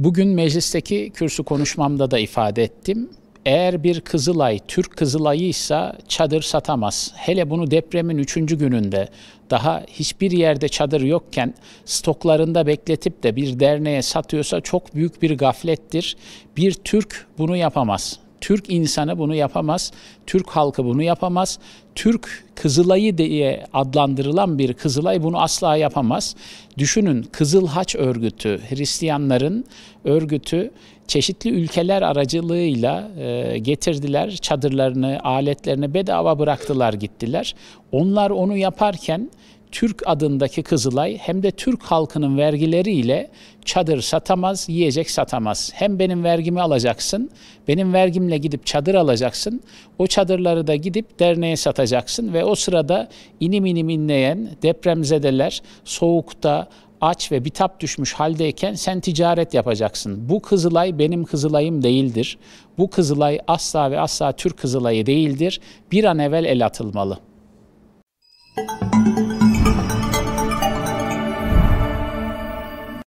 Bugün meclisteki kürsü konuşmamda da ifade ettim. Eğer bir Kızılay, Türk Kızılay'ıysa çadır satamaz. Hele bunu depremin üçüncü gününde daha hiçbir yerde çadır yokken stoklarında bekletip de bir derneğe satıyorsa çok büyük bir gaflettir. Bir Türk bunu yapamaz. Türk insanı bunu yapamaz, Türk halkı bunu yapamaz. Türk Kızılay'ı diye adlandırılan bir Kızılay bunu asla yapamaz. Düşünün Kızıl Haç örgütü, Hristiyanların örgütü çeşitli ülkeler aracılığıyla e, getirdiler çadırlarını, aletlerini bedava bıraktılar gittiler. Onlar onu yaparken Türk adındaki Kızılay hem de Türk halkının vergileriyle çadır satamaz, yiyecek satamaz. Hem benim vergimi alacaksın, benim vergimle gidip çadır alacaksın, o çadırları da gidip derneğe satacaksın ve o sırada inim inim inleyen depremzedeler soğukta, aç ve bitap düşmüş haldeyken sen ticaret yapacaksın. Bu Kızılay benim Kızılay'ım değildir. Bu Kızılay asla ve asla Türk Kızılay'ı değildir. Bir an evvel el atılmalı. Müzik